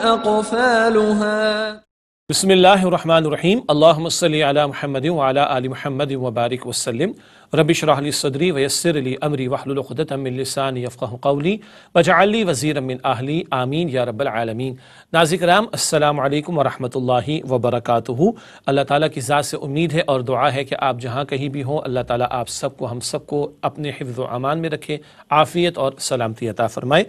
أقفالها بسم الله الرحمن الرحيم اللهم صل على محمد وعلى آل محمد وبارك وسلم رب اشرح لي صدري ويسر لي أمري واحلل عقدة من لساني يفقه قولي واجعل لي وزيرا من أهلي آمين يا رب العالمين नाजिक राम अस्सलाम वालेकुम वरहमतुल्लाहि वबरकातुहु अल्लाह ताला की ज़ात से उम्मीद है और दुआ है कि आप जहाँ कहीं भी हों अल्लाह ताला आप सबको हम सबको अपने हिफ्ज़ अमान में रखे आफ़ियत और सलामती अता फ़रमाए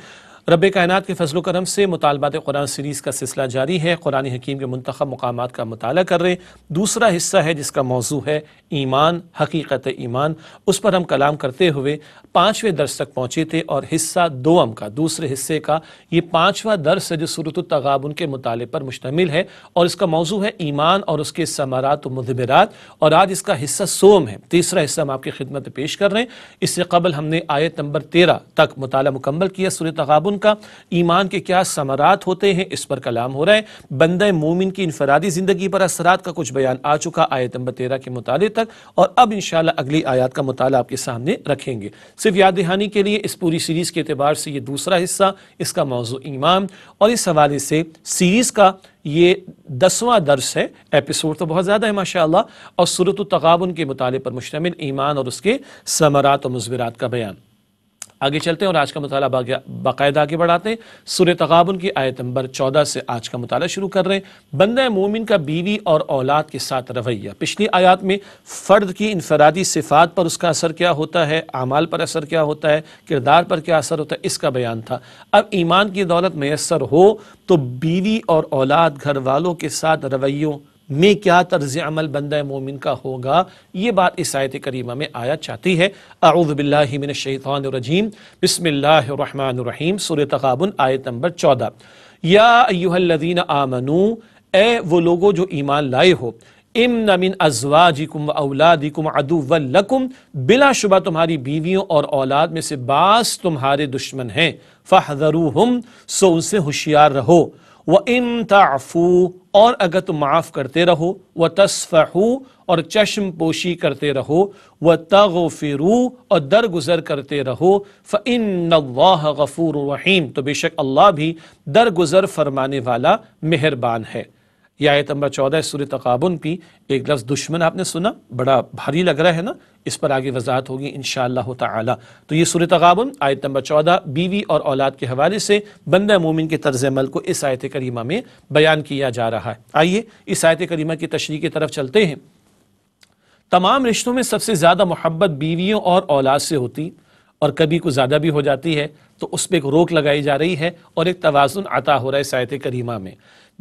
रब कायनत के फजल करम से मुतालबात कुरान सीरीज़ का सिलसिला जारी है कुरानी हकीम के मंतखब मकाम का मताल कर रहे दूसरा हिस्सा है जिसका मौजू है ईमान हकीकत ईमान उस पर हम कलाम करते हुए पांचवें दर्श तक पहुंचे थे और हिस्सा दोम का दूसरे हिस्से का ये पांचवा दर्श है जो सूरत तगाबन के मुताले पर मुश्तमिल है और इसका मौजू है ईमान और उसके समारात मदबरात और आज इसका हिस्सा सोम है तीसरा हिस्सा हम आपकी खिदमत पेश कर रहे हैं इससे कबल हमने आयत नंबर तेरह तक मुताल मुकम्मल किया सूर तगाबन का ईमान के क्या समारात होते हैं इस पर कलाम हो रहा है बंद मोमिन की इनफरादी ज़िंदगी पर असरात का कुछ बयान आ चुका आयत नंबर तेरह के मुताले तक और अब इन अगली आयात का मुताल आपके सामने रखेंगे सिर्फ याद दहानी के लिए इस पूरी सीरीज़ के अतबार से ये दूसरा हिस्सा इसका मौजू ईमान और इस हवाले से सीरीज़ का ये दसवां दर्स है एपिसोड तो बहुत ज़्यादा है माशा और सूरत तगाबन के मुताले पर मुश्तमिल ईमान और उसके समरात और मजबरात का बयान आगे चलते हैं और आज का मताला बाकायदा आगे बढ़ाते हैं सुर तगाबन की आयत नंबर चौदह से आज का मताला शुरू कर रहे हैं बंद मोमिन का बीवी और औलाद के साथ रवैया पिछली आयात में फ़र्द की इनफरादी सिफात पर उसका असर क्या होता है अमाल पर असर क्या होता है किरदार पर क्या असर होता है इसका बयान था अब ईमान की दौलत मैसर हो तो बीवी और औलाद घर वालों के साथ रवैयों మే క్యా తర్జ్ అమల్ బందా মুমিন కా హోగా యె బాత్ ఇసైతే కరీమా మే ఆయా చాhti హై అవుజు బిల్లాహి మినష షైతాన్ ఇర్జిమ్ బిస్మిల్లాహిర్ रहमानुर रहीम సూరత ఖాబున్ ఆయత్ నంబర్ 14 యా అయూహల్లాజీనా ఆమను ఎ వో లోగో జో ఈమాన్ లాయే హో ఇమ్నా మిన్ అజ్వాజికుమ్ వౌలదీకుమ్ అదువ వల్లకుమ్ బిలా షుబా తుమ్హారి బీవీయోన్ ఔర్ ఔలాద్ మేసే బాస్ తుమ్హారే దుష్మన్ హై ఫహజరుహుమ్ సో ఉన్సే హూషియార్ రహో व इन ताफ़ू और अगर तुम माफ़ करते रहो व तस्फ़हू और चश्म पोशी करते रहो व फिरू और दरगुजर करते रहो फ़ इन गफ़ूर रहीम तो बेशक अल्लाह भी दरगुजर फरमाने वाला मेहरबान है यह आयत नंबर चौदह सूर्य तकाबन की एक लफ्ज़ दुश्मन आपने सुना बड़ा भारी लग रहा है ना इस पर आगे वजाहत होगी इन ताला तो ये सूर्य तकाबन आयत नंबर चौदह बीवी और औलाद के हवाले से बंद मोमिन के तर्ज अमल को इस आयत करीमा में बयान किया जा रहा है आइए इस आयत करीमा की तशरी की तरफ चलते हैं तमाम रिश्तों में सबसे ज़्यादा मोहब्बत बीवियों और औलाद से होती और कभी कुछ ज़्यादा भी हो जाती है तो उस पर एक रोक लगाई जा रही है और एक तोज़ुन आता हो रहा है इस आयत करीमा में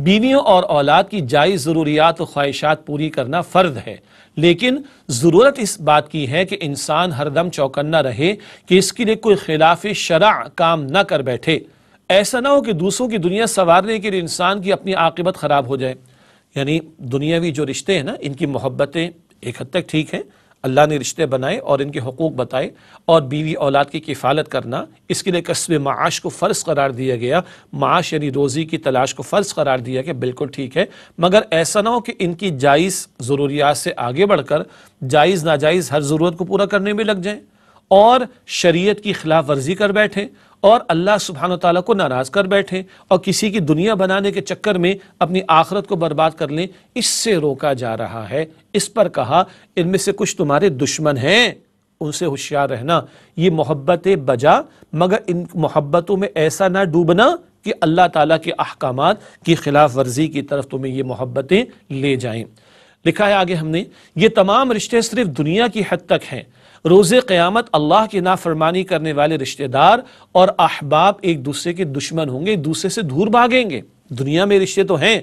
बीवियों और औलाद की जायज़ ज़रूरियात ख्वाहिशात पूरी करना फर्ज है लेकिन ज़रूरत इस बात की है कि इंसान हरदम चौकन्ना रहे कि इसके लिए कोई खिलाफ शरा काम न कर बैठे ऐसा ना हो कि दूसरों की दुनिया संवारने के लिए इंसान की अपनी आकबत ख़राब हो जाए यानी दुनियावी जो रिश्ते हैं ना इनकी मोहब्बतें एक हद तक ठीक हैं अल्लाह ने रिश्ते बनाए और इनके हकूक़ बताए और बीवी औलाद की किफ़ालत करना इसके लिए कस्ब माश को फ़र्ज़ करार दिया गया माश यानी रोज़ी की तलाश को फ़र्ज़ करार दिया गया बिल्कुल ठीक है मगर ऐसा ना हो कि इनकी जायज़ ज़रूरियात से आगे बढ़कर जायज़ नाजायज़ हर ज़रूरत को पूरा करने में लग जाएँ और शरीयत की खिलाफ वर्जी कर बैठे और अल्लाह सुबहान तला को नाराज़ कर बैठे और किसी की दुनिया बनाने के चक्कर में अपनी आखरत को बर्बाद कर लें इससे रोका जा रहा है इस पर कहा इनमें से कुछ तुम्हारे दुश्मन हैं उनसे होशियार रहना ये मोहब्बत बजा मगर इन मोहब्बतों में ऐसा ना डूबना कि अल्लाह ताला के अहकाम की खिलाफ वर्जी की तरफ तुम्हें ये मोहब्बतें ले जाएं लिखा है आगे हमने ये तमाम रिश्ते सिर्फ दुनिया की हद तक हैं रोजे क़्यामत अल्लाह की नाफरमानी करने वाले रिश्तेदार और अहबाब एक दूसरे के दुश्मन होंगे एक दूसरे से दूर भागेंगे दुनिया में रिश्ते तो हैं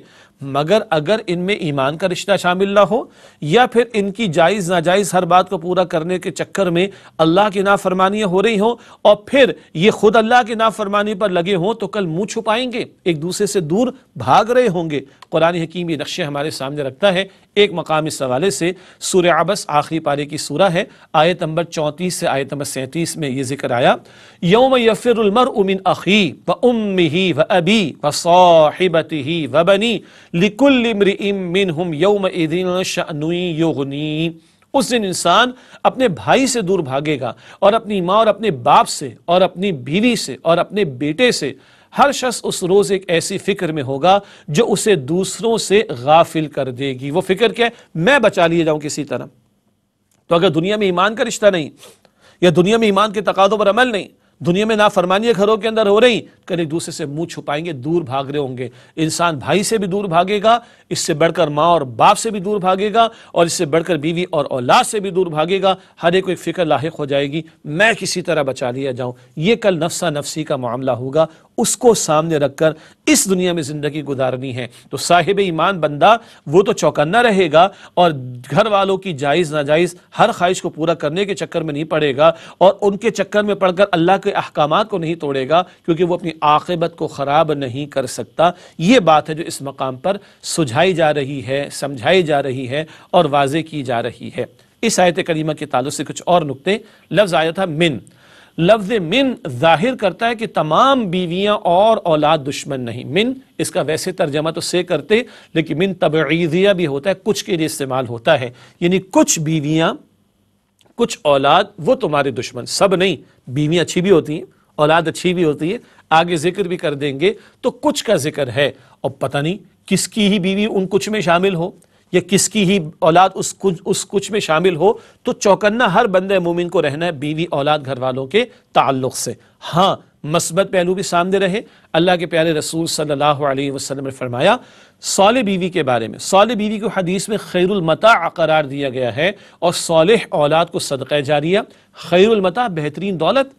मगर अगर इनमें ईमान का रिश्ता शामिल ना हो या फिर इनकी जायज़ नाजायज़ हर बात को पूरा करने के चक्कर में अल्लाह की नाफरमानियाँ हो रही हों और फिर ये खुद अल्लाह की नाफरमानी पर लगे हों तो कल मुंह छुपाएंगे एक दूसरे से दूर भाग रहे होंगे कुरान हकीम ये नक्शे हमारे सामने रखता है एक मकाम इस हवाले से सूर्य आबस आखिरी पारे की सूरह है आयत नंबर चौंतीस से आयत नंबर सैंतीस में ये जिक्र आया यौम यफ़िरमर उमिन अखी व उम ही व अबी व सोहिबत ही व बनी लिकुल्लिन हम यौम उस दिन इंसान अपने भाई से दूर भागेगा और अपनी माँ और अपने बाप से और अपनी बीवी से और अपने बेटे से हर शख्स उस रोज एक ऐसी फिक्र में होगा जो उसे दूसरों से गाफिल कर देगी वो फिक्र क्या है मैं बचा लिए जाऊं किसी तरह तो अगर दुनिया में ईमान का रिश्ता नहीं या दुनिया में ईमान के तकादों पर अमल नहीं दुनिया में नाफरमानियाँ घरों के अंदर हो रही कल एक दूसरे से मुंह छुपाएंगे दूर भाग रहे होंगे इंसान भाई से भी दूर भागेगा इससे बढ़कर माँ और बाप से भी दूर भागेगा और इससे बढ़कर बीवी और औलाद से भी दूर भागेगा हर एक कोई फिक्र लाक हो जाएगी मैं किसी तरह बचा लिया जाऊँ ये कल नफसा नफसी का मामला होगा उसको सामने रखकर इस दुनिया में ज़िंदगी गुजारनी है तो साहिब ईमान बंदा वो तो चौकन्ना रहेगा और घर वालों की जायज़ नाजायज़ हर ख्वाहिश को पूरा करने के चक्कर में नहीं पड़ेगा और उनके चक्कर में पड़कर अल्लाह के के अहकाम को नहीं तोड़ेगा क्योंकि वह अपनी आकबत को ख़राब नहीं कर सकता ये बात है जो इस मकाम पर सुझाई जा रही है समझाई जा रही है और वाज की जा रही है इस आयत करीमा के तालु से कुछ और नुकते लफ्ज़ आया था मिन लफ्ज मिन जाहिर करता है कि तमाम बीवियां और औलाद दुश्मन नहीं मिन इसका वैसे तर्जमा तो से करते लेकिन मिन तबीज़िया भी होता है कुछ के लिए इस्तेमाल होता है यानी कुछ बीवियां कुछ औलाद वो तुम्हारे दुश्मन सब नहीं बीवी अच्छी भी होती हैं औलाद अच्छी भी होती है आगे जिक्र भी कर देंगे तो कुछ का जिक्र है और पता नहीं किसकी ही बीवी उन कुछ में शामिल हो या किसकी ही औलाद उस कुछ उस कुछ में शामिल हो तो चौकन्ना हर बंदे मोमिन को रहना है बीवी औलाद घर वालों के ताल्लुक से हाँ मस्बत पहलू भी सामने रहे अल्लाह के प्यारे रसूल सल्लल्लाहु अलैहि वसल्लम ने फरमाया साल बीवी के बारे में साल बीवी को हदीस में खैरमता करार दिया गया है और साल औलाद को सदक़ जारिया खैरमता बेहतरीन दौलत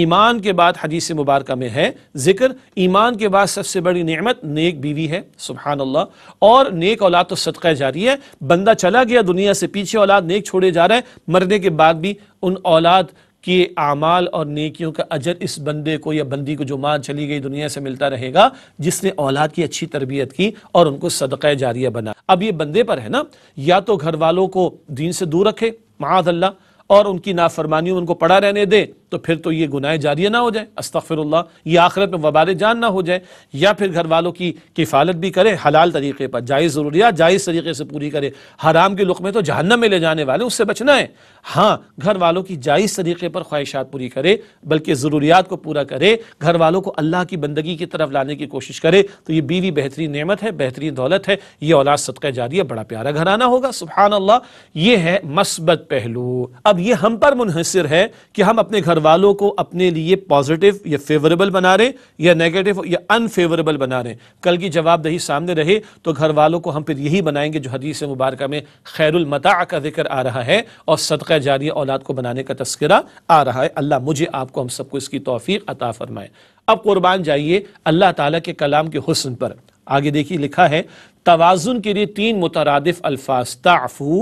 ईमान के बाद हदीस मुबारक में है जिक्र ईमान के बाद सबसे बड़ी नेमत नेक बीवी है सुबहान अल्लाह और नेक औलाद तो सदक़ जारी है बंदा चला गया दुनिया से पीछे औलाद नेक छोड़े जा रहा है मरने के बाद भी उन औलाद कि आमाल और नेकियों का अजर इस बंदे को या बंदी को जो माँ चली गई दुनिया से मिलता रहेगा जिसने औलाद की अच्छी तरबियत की और उनको सदक़ा जारिया बना अब ये बंदे पर है ना या तो घर वालों को दीन से दूर रखे माद अल्लाह और उनकी नाफरमानियों उनको पड़ा रहने दे तो फिर तो ये गुनाह जारिया ना हो जाए अस्तफिरल्ला ये आखिरत में वबार जान ना हो जाए या फिर घर वालों की किफ़ालत भी करे हलाल तरीके पर जायज़ जरूरिया जायज़ तरीके से पूरी करे हराम के लुक में तो जहन्नम में ले जाने वाले उससे बचना है हाँ घर वालों की जायज़ तरीके पर ख्वाहिशात पूरी करे बल्कि ज़रूरियात को पूरा करे घर वालों को अल्लाह की बंदगी की तरफ लाने की कोशिश करे तो ये बीवी बेहतरीन नेमत है बेहतरीन दौलत है ये औलाद सदका जारी बड़ा प्यारा घराना होगा सुबहान अल्लाह ये है मस्बत पहलू अब ये हम पर मुनहसर है कि हम अपने घर वालों को अपने लिए पॉजिटिव या फेवरेबल बना रहे या नेगेटिव या अनफेवरेबल बना रहे कल की जवाबदही सामने रहे तो घर वालों को हम फिर यही बनाएंगे जो हदीस मुबारक में खैरुलमता का जिक्र आ रहा है और सदक़ा जारी औलाद को बनाने का तस्करा आ रहा है अल्लाह मुझे आपको हम सबको इसकी तोफ़ी अता फरमाए अब कुर्बान जाइए अल्लाह ताला के कलाम के हुस्न पर आगे देखिए लिखा है तोज़ुन के लिए तीन मुतरद अल्फाज ताफ़ू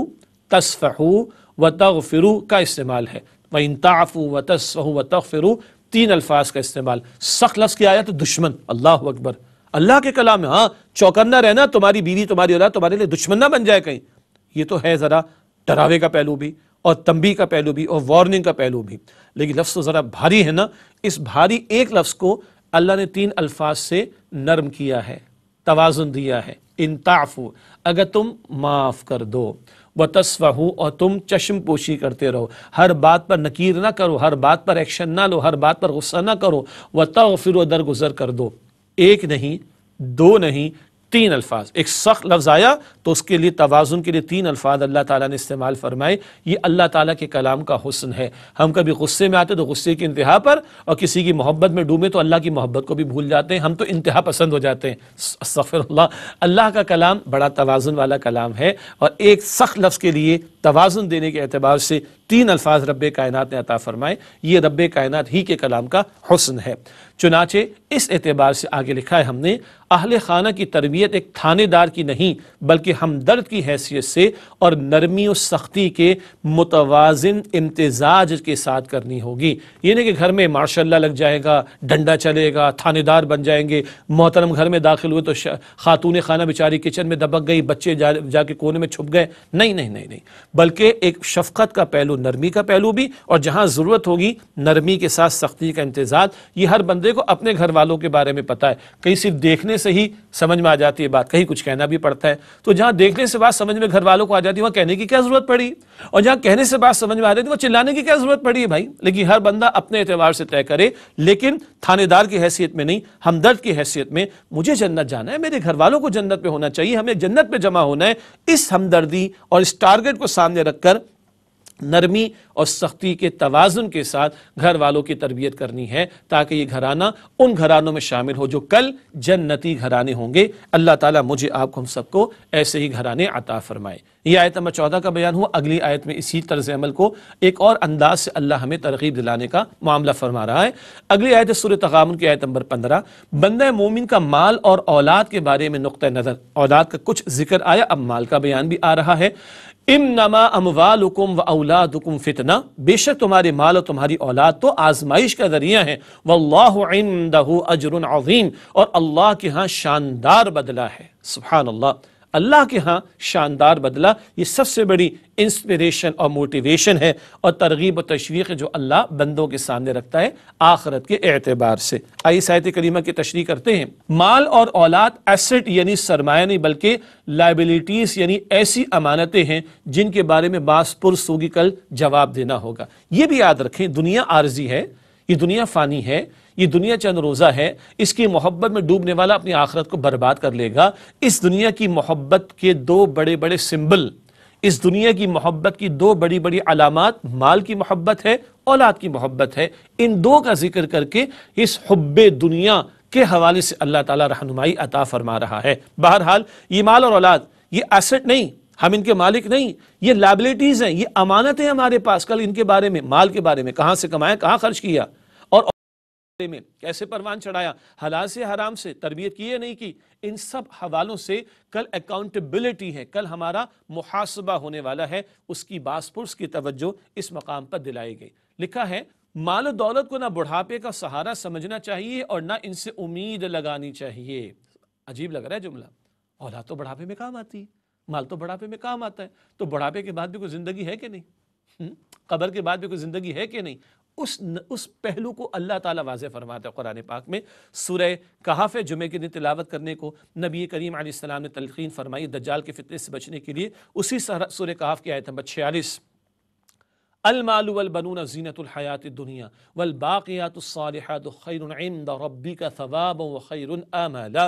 तसफ़ू व तगफ़िरू का इस्तेमाल है व इंताफ़ू व तस्फ व तफ़िरू तीन अल्फाज का इस्तेमाल सख्त लफ्ज़ की आया तो दुश्मन अल्लाह अकबर अल्लाह के कलाम में हाँ चौकन्ना रहना तुम्हारी बीवी तुम्हारी औलाद तुम्हारे लिए दुश्मन ना बन जाए कहीं ये तो है ज़रा डरावे का पहलू भी और तंबी का पहलू भी और वार्निंग का पहलू भी लेकिन लफ्ज़ तो ज़रा भारी है ना इस भारी एक लफ्ज़ को अल्लाह ने तीन अल्फाज से नरम किया है तोज़ुन दिया है इंताफ़ अगर तुम माफ़ कर दो व हूँ और तुम चश्म पोशी करते रहो हर बात पर नकीर ना करो हर बात पर एक्शन ना लो हर बात पर गुस्सा ना करो व फिर व दरगुजर कर दो एक नहीं दो नहीं तीन अल्फाज एक सख्त लफ्ज़ आया तो उसके लिए तोज़ुन के लिए तीन अल्फाज अल्लाह ताला ने इस्तेमाल फरमाए ये अल्लाह ताला के कलाम का हुसन है हम कभी गुस्से में आते तो गुस्से की इंतहा पर और किसी की मोहब्बत में डूबे तो अल्लाह की मोहब्बत को भी भूल जाते हैं हम तो इंतहा पसंद हो जाते हैं सफ़र अल्लाह अल्लाह का कलाम बड़ा तोज़ुन वाला कलाम है और एक सख्त लफ्ज़ के लिए तोज़ुन देने के अतबार से तीन अल्फाज रब कायनत ने अता फ़रमाए ये रब कायनत ही के कलाम का हसन है चुनाचे इस एतबार से आगे लिखा है हमने अहल खाना की तरबियत एक थानेदार की नहीं बल्कि हमदर्द की हैसियत से और नरमी और सख्ती के मुतवाजन इम्तजाज के साथ करनी होगी ये नहीं कि घर में माशा लग जाएगा डंडा चलेगा थानेदार बन जाएंगे मोहतरम घर में दाखिल हुए तो खातून खाना बेचारी किचन में दबक गई बच्चे जा जाके कोने में छुप गए नहीं नहीं नहीं नहीं बल्कि एक शफकत का पहलू नरमी का पहलू भी और जहाँ ज़रूरत होगी नरमी के साथ सख्ती का इंतजार ये हर बंदे को अपने घर वालों के बारे में पता है कहीं सिर्फ देखने से ही समझ में आ जाती है बात कहीं कुछ कहना भी पड़ता है तो जहाँ देखने से बात समझ में घर वालों को आ जाती है वहाँ कहने की क्या ज़रूरत पड़ी और जहाँ कहने से बात समझ में आ जाती है वह चिल्लाने की क्या ज़रूरत पड़ी है भाई लेकिन हर बंदा अपने एतवार से तय करे लेकिन थानेदार की हैसियत में नहीं हमदर्द की हैसियत में मुझे जन्नत जाना है मेरे घर वालों को जन्नत पर होना चाहिए हमें जन्नत पर जमा होना है इस हमदर्दी और इस टारगेट को सामने रखकर नरमी और सख्ती के तोज़ुन के साथ घर वालों की तरबियत करनी है ताकि ये घराना उन घरानों में शामिल हो जो कल जन्नती घराने होंगे अल्लाह ताला मुझे आपको हम सबको ऐसे ही घराने अता फरमाए ये आयत नंबर चौदह का बयान हुआ अगली आयत में इसी तर्ज अमल को एक और अंदाज से अल्लाह हमें तरगीब दिलाने का मामला फरमा रहा है अगली आयत सुर तगामन की आयत नंबर पंद्रह बंद मोमिन का माल और औलाद के बारे में नुक़ नज़र औलाद का कुछ जिक्र आया अब माल का बयान भी आ रहा है इम नमा अमवाल व औलाद फित फितना बेशक तुम्हारे माल और तुम्हारी औलाद तो आजमाइश का जरिया है वल्लाहदहू अजरुन अजीम और अल्लाह के यहाँ शानदार बदला है सुबहान अल्लाह अल्लाह के यहाँ शानदार बदला ये सबसे बड़ी इंस्पिरेशन और मोटिवेशन है और तरगीब और तशवीक जो अल्लाह बंदों के सामने रखता है आखरत के एतबार से आई साहित करीमा की तशरी करते हैं माल और औलाद एसेट यानी सरमाया नहीं बल्कि लाइबिलिटीज़ यानी ऐसी अमानतें हैं जिनके बारे में बास पुरस होगी कल जवाब देना होगा ये भी याद रखें दुनिया आर्जी है ये दुनिया फ़ानी है ये दुनिया चंद रोज़ा है इसकी मोहब्बत में डूबने वाला अपनी आखरत को बर्बाद कर लेगा इस दुनिया की मोहब्बत के दो बड़े बड़े सिंबल इस दुनिया की मोहब्बत की दो बड़ी बड़ी अलामत माल की मोहब्बत है औलाद की मोहब्बत है इन दो का जिक्र करके इस हब्ब दुनिया के हवाले से अल्लाह ताला रहनुमाई अता फरमा रहा है बहरहाल ये माल और औलाद ये एसेट नहीं हम इनके मालिक नहीं ये लाइबिलिटीज़ हैं ये अमानत है हमारे पास कल इनके बारे में माल के बारे में कहाँ से कमाया कहाँ खर्च किया रास्ते में कैसे परवान चढ़ाया हलाल से हराम से तरबियत की या नहीं की इन सब हवालों से कल अकाउंटेबिलिटी है कल हमारा मुहासबा होने वाला है उसकी बासपुर्स की तवज्जो इस मकाम पर दिलाई गई लिखा है माल दौलत को ना बुढ़ापे का सहारा समझना चाहिए और ना इनसे उम्मीद लगानी चाहिए अजीब लग रहा है जुमला औलाद तो बुढ़ापे में काम आती है माल तो बुढ़ापे में काम आता है तो बुढ़ापे के बाद भी कोई ज़िंदगी है कि नहीं हम्म? कबर के बाद भी कोई ज़िंदगी है कि नहीं उस न, उस पहलू को अल्लाह ताला वाज फरमाते हैं कुरान पाक में सुरह कहाफ जुमे के दिन तिलावत करने को नबी करीम आसमाम ने तलखीन फरमाई दज्जाल के फितने से बचने के लिए उसी सुरह कहाफ की आयत नंबर छियालीस अलमालू वलबनून जीनतलहयात दुनिया वलबाक़ियात ख़ैर रबी का सवाब व ख़ैर आमला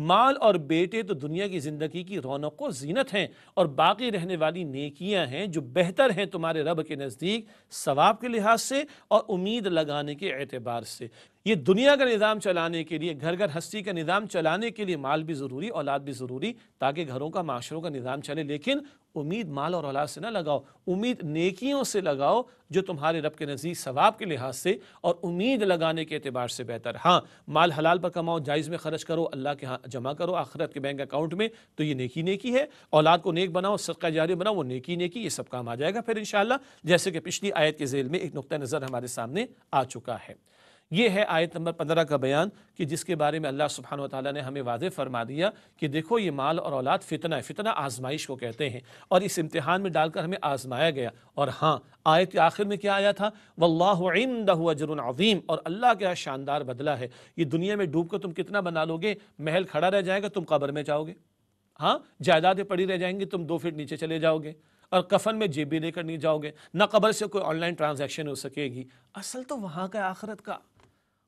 माल और बेटे तो दुनिया की ज़िंदगी की रौनक व जीनत हैं और बाकी रहने वाली नेकियां हैं जो बेहतर हैं तुम्हारे रब के नज़दीक सवाब के लिहाज से और उम्मीद लगाने के एतबार से ये दुनिया का निज़ाम चलाने के लिए घर घर हस्ती का निज़ाम चलाने के लिए माल भी ज़रूरी औलाद भी ज़रूरी ताकि घरों का माशरों का निज़ाम चले लेकिन उम्मीद माल और औलाद से ना लगाओ उम्मीद नेकियों से लगाओ जो तुम्हारे रब के नज़ीर सवाब के लिहाज से और उम्मीद लगाने के अतबार से बेहतर हाँ माल हलाल पर कमाओ जायज़ में खर्च करो अल्लाह के यहाँ जमा करो आखरत के बैंक अकाउंट में तो ये नेकी नेकी है औलाद को नेक बनाओ सदका जारी बनाओ वो नेकी नेकी ये सब काम आ जाएगा फिर इन जैसे कि पिछली आयत के जेल में एक नुक़ नज़र हमारे सामने आ चुका है ये है आयत नंबर पंद्रह का बयान कि जिसके बारे में अल्लाह सुबहान ताली ने हमें वाज फरमा दिया कि देखो ये माल और औलाद फितना है फितना आजमाइश को कहते हैं और इस इम्तहान में डालकर हमें आजमाया गया और हाँ आयत के आखिर में क्या आया था वल्लाजर और अल्लाह के शानदार बदला है ये दुनिया में डूब कर तुम कितना बना लोगे महल खड़ा रह जाएगा तुम कब्र में जाओगे हाँ जायदादें पड़ी रह जाएंगी तुम दो फिट नीचे चले जाओगे और कफन में जेबी लेकर नहीं जाओगे ना क़बर से कोई ऑनलाइन ट्रांजैक्शन हो सकेगी असल तो वहाँ का आखरत का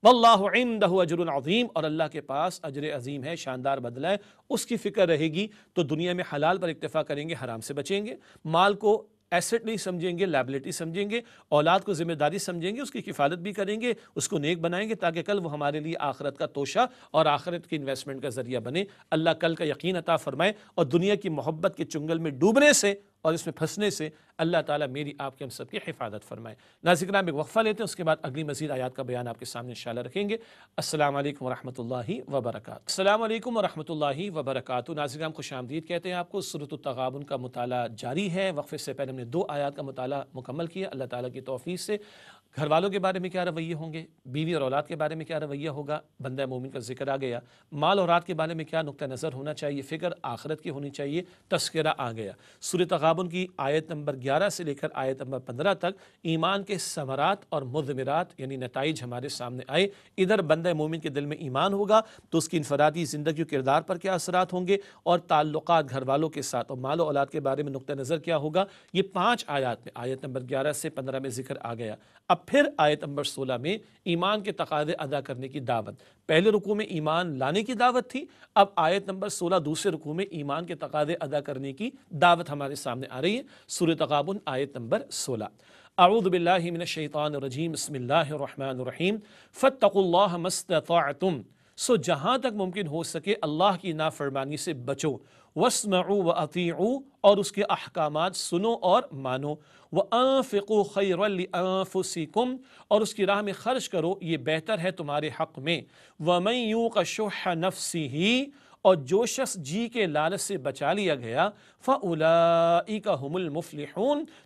वल्लाजर अजीम और अल्लाह के पास अजर अजीम है शानदार बदला है उसकी फ़िक्र रहेगी तो दुनिया में हलाल पर इतफ़ा करेंगे हराम से बचेंगे माल को एसेट नहीं समझेंगे लाइबिलिटी समझेंगे औलाद को जिम्मेदारी समझेंगे उसकी किफालत भी करेंगे उसको नेक बनाएंगे ताकि कल वो हमारे लिए आखरत का तोशा और आखरत की इन्वेस्टमेंट का जरिया बने अल्लाह कल का यकीन अता फरमाए और दुनिया की मोहब्बत के चुंगल में डूबने से और इसमें फंसने से अल्लाह ताला मेरी आपके हम सब की हिफाजत फरमाए नाजिक नाम एक वक्फ़ा लेते हैं उसके बाद अगली मजीद आयात का बयान आपके सामने इन रखेंगे असल वरहमत ला वरक अल्लाम वरहमत ला वरक नाजिक नाम खुश आमदीद कहते हैं आपको सूरत तगाबन का मताल जारी है वक्फ़े से पहले हमने दो आयात का मताल मुकम्मल किया अल्लाह ताली की तोफ़ी से घर वालों के बारे में क्या रवैये होंगे बीवी और औलाद के बारे में क्या रवैया होगा बंदा मोमिन का जिक्र आ गया माल और रात के बारे में क्या नुक़ नज़र होना चाहिए फ़िक्र आखरत की होनी चाहिए तस्करा आ गया सूरत तगाबन की आयत नंबर ग्यारह से लेकर आयत नंबर पंद्रह तक ईमान के समरात और मदमरात यानी नतज हमारे सामने आए इधर बंद मोमिन के दिल में ईमान होगा तो उसकी इनफरादी ज़िंदगी किरदार पर क्या असर होंगे और ताल्लुक घर वालों के साथ और माल औलाद के बारे में नुक़ नज़र क्या होगा ये पाँच आयात में आयत नंबर ग्यारह से पंद्रह में जिक्र आ गया अब फिर आयत नंबर सोलह में ईमान के तकाजे अदा करने की दावत पहले रुकू में ईमान लाने की दावत थी अब आयत नंबर सोलह दूसरे रुकू में ईमान के तकाजे अदा करने की दावत हमारे सामने आ रही है सूर तकाबन आयत नंबर सोलह आऊदबिल्लाशैतानरजीम बसमीम फ़तकुल्लामस्तम सो जहाँ तक मुमकिन हो सके अल्लाह की नाफरमानी से बचो वसमऊ व अतीऊ और उसके अहकाम सुनो और मानो व आफ़िको खैरफुसिकुम और उसकी राह में ख़र्च करो ये बेहतर है तुम्हारे हक़ में व मैं यूँ का शोह नफसी ही और जो शख्स जी के लालच से बचा लिया गया फलाई का हमुल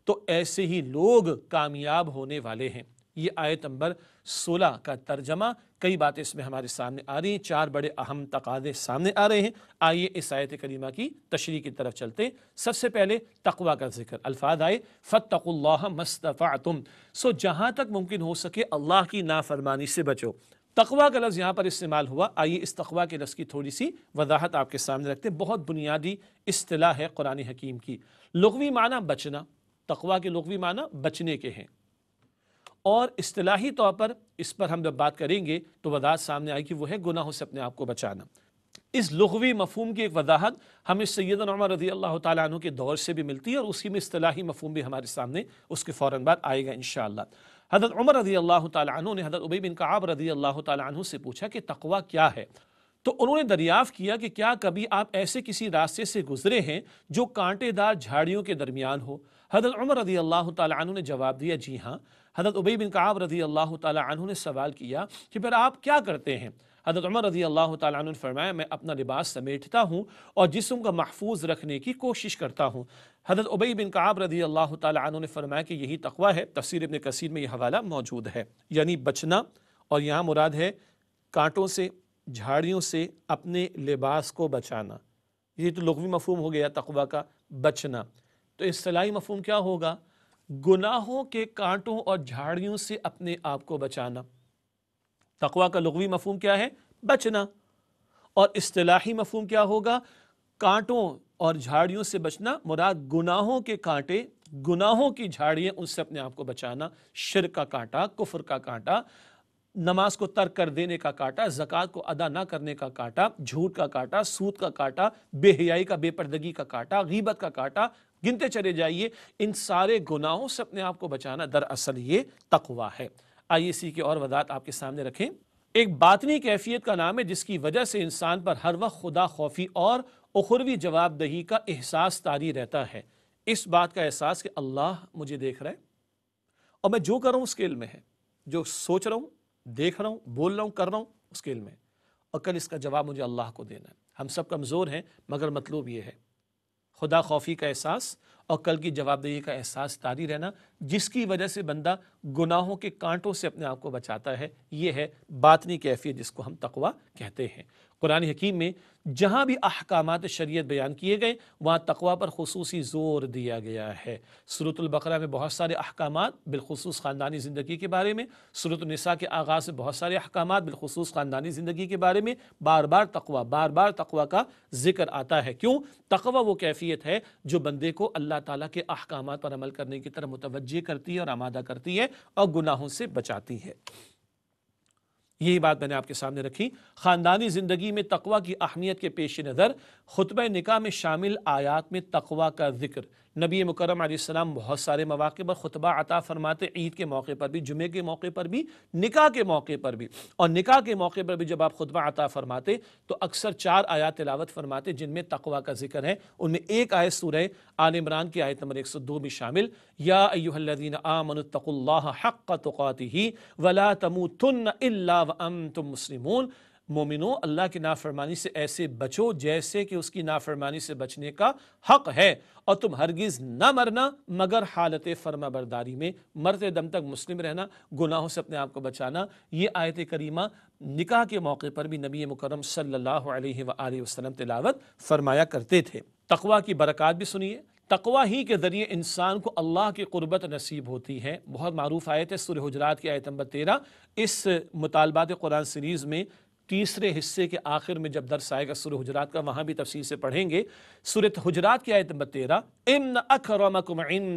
तो ऐसे ही लोग कामयाब होने वाले हैं ये आयत नंबर सोलह का तर्जमा कई बातें इसमें हमारे सामने आ रही हैं चार बड़े अहम तकादे सामने आ रहे हैं आइए इस आयत करीमा की तशरी की तरफ चलते सबसे पहले तकवा का जिक्र अल्फाज आए फ़तः मस्तफ़ा तुम सो जहाँ तक मुमकिन हो सके अल्लाह की नाफरमानी से बचो तकवा का लफ्ज़ यहाँ पर इस्तेमाल हुआ आइए इस तकवा के लफ्ज़ की थोड़ी सी वजाहत आपके सामने रखते बहुत बुनियादी अतलाह है कुरान हकीम की लगवी माना बचना तकवा के लगवी माना बचने के हैं और असलाही तौर पर इस पर हम जब बात करेंगे तो वजात सामने आई कि वह है गुनाहों से अपने आप को बचाना इस लघवी मफहम की एक वजाहत हमें सैद उमर रजी अल्लाह तु के दौर से भी मिलती है और उसी में असलाही मफहम भी हमारे सामने उसके फ़ौर बाद आएगा इन हज़रत उमर रजी अल्लाह तु ने हज़रत उबई बिन काब रजी अल्लाह तु से पूछा कि तकवा क्या है तो उन्होंने दरियाफ़ किया कि क्या कभी आप ऐसे किसी रास्ते से गुजरे हैं जो कांटेदार झाड़ियों के दरमियान हो हज़रत उमर रजी अल्लाह तु ने जवाब दिया जी हाँ हज़रत उबई बिन काब रजी अल्लाह तु ने सवाल किया कि फिर आप क्या करते हैं हज़रत उमर रजी अल्लाह तु ने फरमाया मैं अपना लिबास समेटता हूँ और जिसम का महफूज रखने की कोशिश करता हूँ हज़रत उबई बिन काब रजी अल्लाह तु ने फरमाया कि यही तकवा है तफसर इबन कसीर में यह हवाला मौजूद है यानी बचना और यहाँ मुराद है कांटों से झाड़ियों से अपने लिबास को बचाना ये तो लघवी मफहम हो गया तकवा का बचना तो इसलाई मफहम क्या होगा गुनाहों के कांटों और झाड़ियों से अपने आप को बचाना तकवा का लगवी मफहम क्या है बचना और असलाही मफहम क्या होगा कांटों और झाड़ियों से बचना मुराद गुनाहों के कांटे गुनाहों की झाड़ियाँ उनसे अपने आप को बचाना शिर का कांटा कुफर का कांटा नमाज को तर्क कर देने का कांटा ज़क़़त को अदा ना करने का कांटा झूठ का कांटा सूद का कांटा बेहयाई का बेपर्दगी का कांटा गीबत का कांटा गिनते चले जाइए इन सारे गुनाहों से अपने आप को बचाना दरअसल ये तकवा है आइए इसी की और वजात आपके सामने रखें एक बातनी कैफियत का नाम है जिसकी वजह से इंसान पर हर वक्त खुदा खौफी और उखरवी जवाबदही का एहसास तारी रहता है इस बात का एहसास कि अल्लाह मुझे देख रहा है और मैं जो कर रहा हूँ उसके में है जो सोच रहा हूँ देख रहा हूँ बोल रहा हूँ कर रहा हूँ उसके में और कल इसका जवाब मुझे अल्लाह को देना है हम सब कमज़ोर हैं मगर मतलूब ये है खुदा खौफी का एहसास और कल की जवाबदेही का एहसास तारी रहना जिसकी वजह से बंदा गुनाहों के कांटों से अपने आप को बचाता है ये है बातनी कैफियत जिसको हम तकवा कहते हैं कुरान हकीम में जहाँ भी अहकाम शरीयत बयान किए गए वहाँ तकवा पर खसूसी ज़ोर दिया गया है सूरतलबकरा में बहुत सारे अहकाम बिलखसूस ख़ानदानी ज़िंदगी के बारे में सूरतनसा के आगाज़ में बहुत सारे अहकाम बिलखसूस ख़ानदानी ज़िंदगी के बारे में बार बार तकवा बार बार तकवा का जिक्र आता है क्यों तकवा वो कैफियत है जो बंदे को अल्लाह ताली के अहकाम पर अमल करने की तरह मुतवज तजिए करती है और आमादा करती है और गुनाहों से बचाती है यही बात मैंने आपके सामने रखी ख़ानदानी ज़िंदगी में तकवा की अहमियत के पेश नज़र खुतब निका में शामिल आयात में तकवा का जिक्र नबी मुकरम आसमाम बहुत सारे मौाक़े पर ख़ुतबा अता फ़रमाते ईद के मौके पर भी जुमे के मौके पर भी निका के मौके पर भी और निका के मौके पर भी जब आप ख़ुतबा अता फ़रमाते तो अक्सर चार आया तिलावत फ़रमाते जिनमें तकवा का जिक्र है उनमें एक आयत सूरह आल इमरान की आयत नंबर एक सौ दो में शामिल या अयुहदीन आमनतकुल्ला हक़ तो ही वला तमु तुन अम तुम मोमिनो अल्लाह की नाफरमानी से ऐसे बचो जैसे कि उसकी नाफरमानी से बचने का हक है और तुम हरगिज़ न मरना मगर हालत फर्मा बरदारी में मरते दम तक मुस्लिम रहना गुनाहों से अपने आप को बचाना ये आयत करीमा निकाह के मौके पर भी नबी मुकरम सल्लल्लाहु अलैहि वसल्लम तिलावत फरमाया करते थे तकवा की बरक़ात भी सुनिए तकवा ही के ज़रिए इंसान को अल्लाह की कुर्बत नसीब होती है बहुत मरूफ आयत है सुर हजरात की आयत नंबर तेरह इस मुतालबात कुरान सीरीज़ में तीसरे हिस्से के आखिर में जब दर्श आएगा सुर हजरात का वहां भी तफसील से पढ़ेंगे सुरत हजरात की आयत नंबर तेरह इम अकरमकुम इन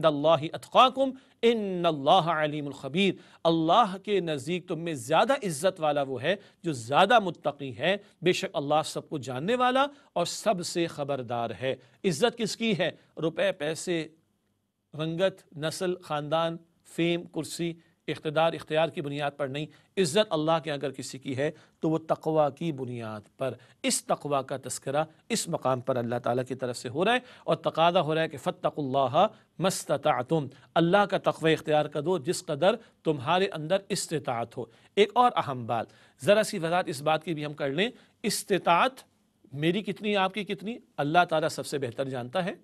अतकाकुम इन अलीमखबीर अल्लाह के नज़दीक तुम में ज़्यादा इज़्ज़त वाला वो है जो ज़्यादा मुतकी है बेशक अल्लाह सबको जानने वाला और सबसे ख़बरदार है इज़्ज़त किसकी है रुपए पैसे रंगत नस्ल ख़ानदान फेम कुर्सी इकतदार इख्तियार की बुनियाद पर नहीं इज़्ज़त अल्लाह के अगर किसी की है तो वह तकवा की बुनियाद पर इस तकवा का तस्करा इस मकाम पर अल्लाह ताला की तरफ से हो रहा है और तकादा हो रहा है कि फ़तल्ला मस्तम अल्लाह का तकवा इख्तियार कर दो जिस कदर तुम्हारे अंदर इस्तात हो एक और अहम बात ज़रा सी वजात इस बात की भी हम कर लें इस्तात मेरी कितनी आपकी कितनी अल्लाह ताला सबसे बेहतर जानता है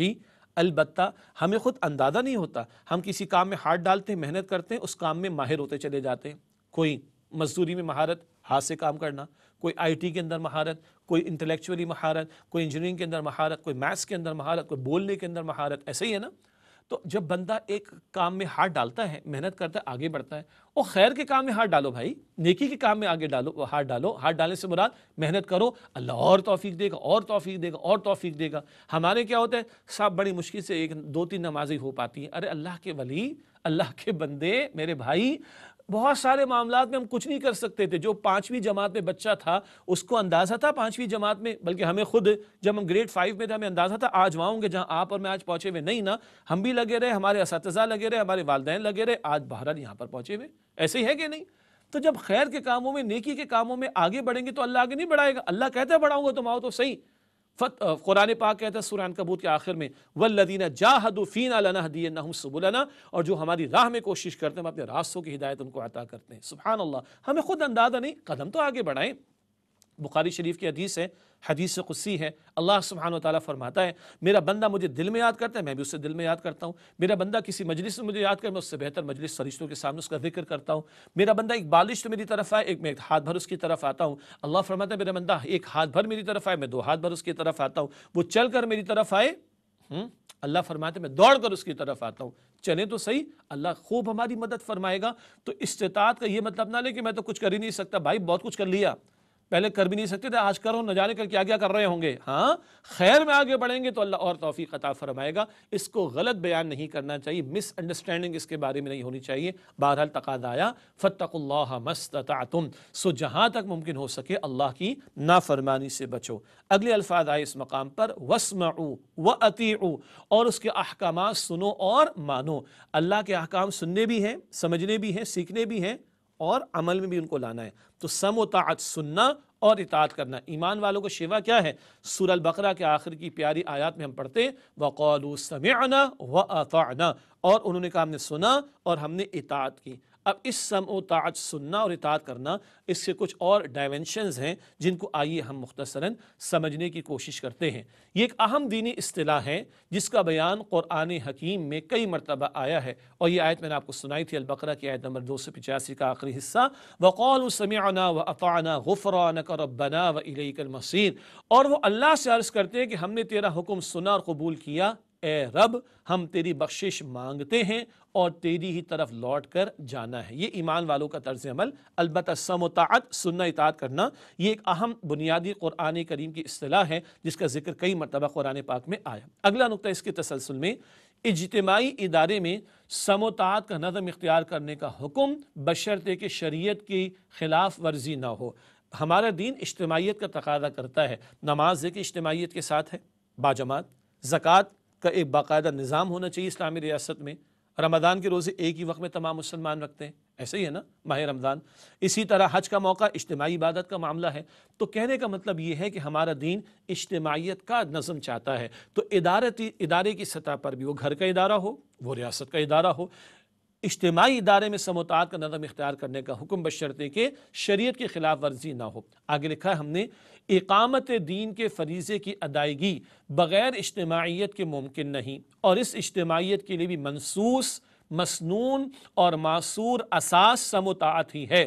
जी अलबत् हमें ख़ुद अंदाज़ा नहीं होता हम किसी काम में हाथ डालते हैं मेहनत करते हैं उस काम में माहिर होते चले जाते हैं कोई मजदूरी में महारत हाथ से काम करना कोई आईटी के अंदर महारत कोई इंटेलेक्चुअली महारत कोई इंजीनियरिंग के अंदर महारत कोई मैथ्स के अंदर महारत कोई बोलने के अंदर महारत ऐसे ही है ना तो जब बंदा एक काम में हाथ डालता है मेहनत करता है आगे बढ़ता है और खैर के काम में हाथ डालो भाई नेकी के काम में आगे डालो हाथ डालो हाथ डालने से मुराद मेहनत करो अल्लाह और तोफ़ीक देगा और तोफ़ीक देगा और तोफ़ीक देगा हमारे क्या होता है साहब बड़ी मुश्किल से एक दो तीन नमाजें हो पाती हैं अरे अल्लाह के वली अल्लाह के बंदे मेरे भाई बहुत सारे मामला में हम कुछ नहीं कर सकते थे जो पांचवी जमात में बच्चा था उसको अंदाजा था पांचवी जमात में बल्कि हमें खुद जब हम ग्रेड फाइव में थे हमें अंदाजा था आज वहाँ होंगे जहाँ आप और मैं आज पहुंचे हुए नहीं ना हम भी लगे रहे हमारे इस लगे रहे हमारे वालदेन लगे रहे आज बाहर यहाँ पर पहुंचे हुए ऐसे ही है कि नहीं तो जब खैर के कामों में नेकी के कामों में आगे बढ़ेंगे तो अल्लाह आगे नहीं बढ़ाएगा अल्लाह कहता है बढ़ाऊंगा तुम तो आओ तो सही कुरान पाक कहता है सुरान कबूत के आखिर में वल्लदीना जाहदुफीन अलना सबुलना और जो हमारी राह में कोशिश करते हैं हम अपने रास्तों की हिदायत उनको अता करते हैं सुबहानल्ला हमें खुद अंदाज़ा नहीं कदम तो आगे बढ़ाएं बुखारी शरीफ की हदीस है हदीस से खुशी है अल्लाह सुबहान ताली फरमाता है मेरा बंदा मुझे दिल में याद करता है मैं भी उससे दिल में याद करता हूँ मेरा बंदा किसी मजलिस में मुझे याद कर मैं उससे बेहतर मजलिस फरिश्तों के सामने उसका जिक्र करता हूँ मेरा बंदा एक बालिश तो मेरी तरफ आए एक मैं एक हाथ भर उसकी तरफ आता हूँ अल्लाह फरमाता है मेरा बंदा एक हाथ भर मेरी तरफ आए मैं दो हाथ भर उसकी तरफ आता हूँ वो चल कर मेरी तरफ आए हम्म, अल्लाह फरमाते मैं दौड़ कर उसकी तरफ आता हूँ चले तो सही अल्लाह खूब हमारी मदद फरमाएगा तो इस्तात का ये मतलब ना ले कि मैं तो कुछ कर ही नहीं सकता भाई बहुत कुछ कर लिया पहले कर भी नहीं सकते थे आज करो न जाने कर क्या क्या कर रहे होंगे हाँ खैर में आगे बढ़ेंगे तो अल्लाह और तोफ़ी अता फरमाएगा इसको गलत बयान नहीं करना चाहिए मिसअंडरस्टैंडिंग इसके बारे में नहीं होनी चाहिए बहरहाल तकादाया फ़तः मस्तुम सो जहाँ तक मुमकिन हो सके अल्लाह की नाफरमानी से बचो अगले अल्फाज आए इस मकाम पर वसम व अती और उसके अहकाम सुनो और मानो अल्लाह के अहकाम सुनने भी हैं समझने भी हैं सीखने भी हैं और अमल में भी उनको लाना है तो सम ताज सुनना और इतात करना ईमान वालों को शेवा क्या है सुरल बकरा के आखिर की प्यारी आयात में हम पढ़ते समय आना व और उन्होंने कहा हमने सुना और हमने इतात की अब इस सम ताज सुनना और इतात करना इसके कुछ और डायमेंशनस हैं जिनको आइए हम मुख्तसरा समझने की कोशिश करते हैं ये एक अहम दीनी अतलाह है जिसका बयान क़ुरान हकीम में कई मरतबा आया है और ये आयत मैंने आपको सुनाई थी अलबकरा की आयत नंबर दो सौ पिचासी का आखिरी हिस्सा वक़ौल व अफ़ाना गुफ़रान बना व इलेकल और वो अल्लाह से अर्ज़ करते हैं कि हमने तेरा हुक्म सुना और कबूल किया ए रब हम तेरी बख्शिश मांगते हैं और तेरी ही तरफ लौट कर जाना है ये ईमान वालों का तर्ज अमल अलबत् समतात सुनना इतात करना ये एक अहम बुनियादी कुरान करीम की असलाह है जिसका जिक्र कई मरतबा कुरान पाक में आया अगला नुकता इसके तसलसल में इजतमाही इदारे में समोतात का नज़म इख्तियार करने का हुक्म बशरते के शरीत की खिलाफ वर्जी ना हो हमारा दीन इज्तमाहीत का तकादा करता है नमाज एक इज्तमाहीत के साथ है बाजमात जक़ात का एक बाकायदा निज़ाम होना चाहिए इस्लामी रियासत में रमदान के रोज़े एक ही वक्त में तमाम मुसलमान रखते हैं ऐसे ही है ना माह रमज़ान इसी तरह हज का मौका इज्तमी इबादत का मामला है तो कहने का मतलब ये है कि हमारा दीन इज्तमाहीत का नज़म चाहता है तो इदारती इदारे की सतह पर भी वो घर का इदारा हो वो रियासत का इदारा हो इज्तमाही इदारे में समतात का नदम इख्तियार करने का हुक्म बशरते कि शरीयत की खिलाफ वर्जी ना हो आगे लिखा है हमने इकामत दीन के फरीज़े की अदायगी बग़ैर इज्तमाहीत के मुमकिन नहीं और इस इज्तमाहीत के लिए भी मनसूस मसनून और मासूर असास समतात ही है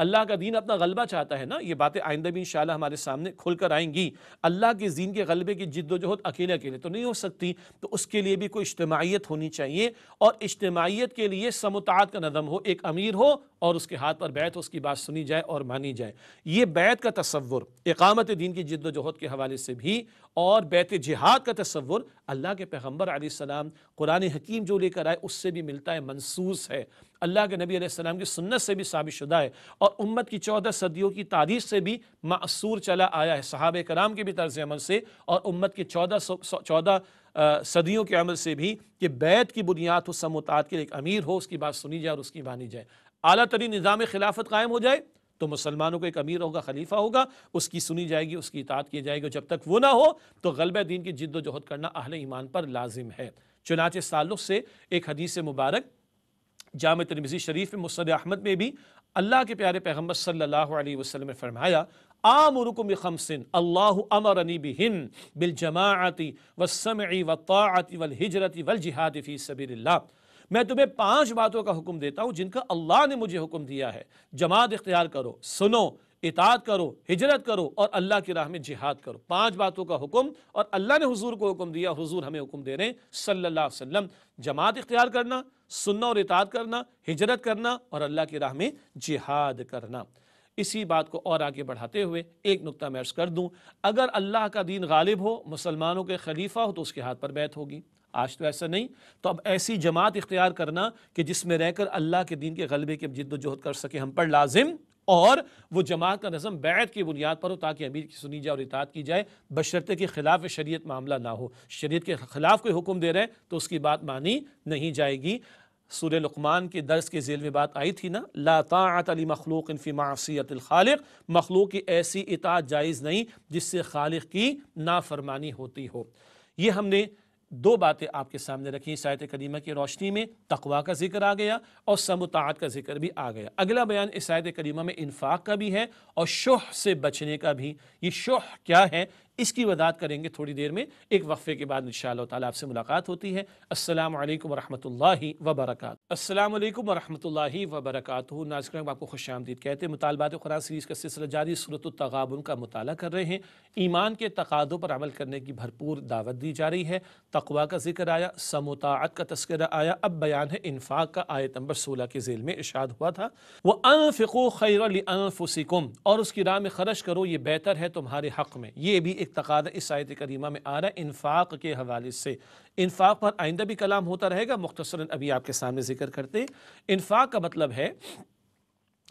अल्लाह का दीन अपना गलबा चाहता है ना ये बातें आइंदा भी इन हमारे सामने खुलकर आएंगी अल्लाह के दीन के गलबे की जिद्दोजहद अकेले अकेले तो नहीं हो सकती तो उसके लिए भी कोई इज्तमाहीत होनी चाहिए और इज्तमाहीत के लिए समुतात का नदम हो एक अमीर हो और उसके हाथ पर बैत उसकी बात सुनी जाए और मानी जाए ये बैत का तस्वुर इकामत दीन की जिद्दोजहद के हवाले से भी और बैत जिहाद का तस्वुर अल्लाह के पैगम्बर सलाम कुरान हकीम जो लेकर आए उससे भी मिलता है मनसूस है अल्लाह के नबी आसमाम की सुन्नत से भी साबित शुदा है और उम्मत की चौदह सदियों की तारीख से भी मासूर चला आया है सहाब कराम के भी तर्ज अमल से और उम्मत के चौदह सौ चौदह सदियों के अमल से भी कि बैत की बुनियाद हो समाद के एक अमीर हो उसकी बात सुनी जाए और उसकी मानी जाए अली तरीन निज़ाम खिलाफत कायम हो जाए तो मुसलमानों का एक अमीर होगा खलीफा होगा उसकी सुनी जाएगी उसकी इतात की जाएगी जब तक वो ना हो तो गलब दीन की जिद्दोजहद करना अहल ईमान पर लाजिम है चुनाच ताल्लुक से एक हदीस मुबारक जाम तरमिज़ी शरीफ में मुसद अहमद में भी अल्लाह के प्यारे पैगम्बर सल्लल्लाहु अलैहि वसल्लम ने फरमाया आमरुकुम खमसिन अल्लाह अमरनी बिहिन बिल जमाअती वसमी वताअती वल हिजरती वल जिहाद फ़ी सबील्ला मैं तुम्हें पांच बातों का हुक्म देता हूँ जिनका अल्लाह ने मुझे हुक्म दिया है जमात इख्तियार करो सुनो इतात करो हिजरत करो और अल्लाह की राह में जिहाद करो पांच बातों का हुक्म और अल्लाह ने हुजूर को हुक्म दिया हुजूर हमें हुक्म दे रहे हैं सल्लल्लाहु अलैहि वसल्लम जमात इख्तियार करना सुनना और इतात करना हिजरत करना और अल्लाह की राह में जिहाद करना इसी बात को और आगे बढ़ाते हुए एक नुक्ता मैं अर्ज़ कर दूं अगर अल्लाह का दीन गालिब हो मुसलमानों के खलीफा हो तो उसके हाथ पर बैत होगी आज तो ऐसा नहीं तो अब ऐसी जमात इख्तियार करना कि जिसमें रहकर अल्लाह के दीन के गलबे की जिद्दोजहद कर सके हम पर लाजिम और वो जमात का नज़म बैत की बुनियाद पर हो ताकि अमीर की सुनी जाए और इतात की जाए बशर्ते के ख़िलाफ़ शरीयत मामला ना हो शरीयत के ख़िलाफ़ कोई हुक्म दे रहे हैं तो उसकी बात मानी नहीं जाएगी सूर्य लकमान के दर्स के जेल में बात आई थी ना लातात अली मखलूक इनफी मासीत खालिक मखलूक की ऐसी इतात जायज़ नहीं जिससे खालिक की नाफरमानी होती हो ये हमने दो बातें आपके सामने रखी शायद करीमा की रोशनी में तकवा का जिक्र आ गया और समतात का जिक्र भी आ गया अगला बयान इस शायद करीमा में इन्फाक का भी है और शोह से बचने का भी ये शोह क्या है इसकी वजात करेंगे थोड़ी देर में एक वक्फे के बाद इन ताला आपसे मुलाकात होती है अस्सलाम वालेकुम वरहमतुल्लाहि व बरकात अस्सलाम वालेकुम वरहमतुल्लाहि व बरकातहू नाजकरम आपको खुश आमदीद कहते हैं मुतालबात कुरान सीरीज़ का सिलसिला जारी सूरत तगाबन का मुताल कर रहे हैं ईमान के तकादों पर अमल करने की भरपूर दावत दी जा रही है तकवा का जिक्र आया समतात का तस्करा आया अब बयान है इन्फाक का आयत नंबर सोलह के जेल में इशाद हुआ था वह अनफ़ो खैर अनफुसिकुम और उसकी राह में खर्च करो ये बेहतर है तुम्हारे हक में ये भी एक तकादा इस आयत करीमा में आ रहा है इनफाक के हवाले से इनफाक पर आइंदा भी कलाम होता रहेगा मुख्तसरा अभी आपके सामने जिक्र करते इनफाक का मतलब है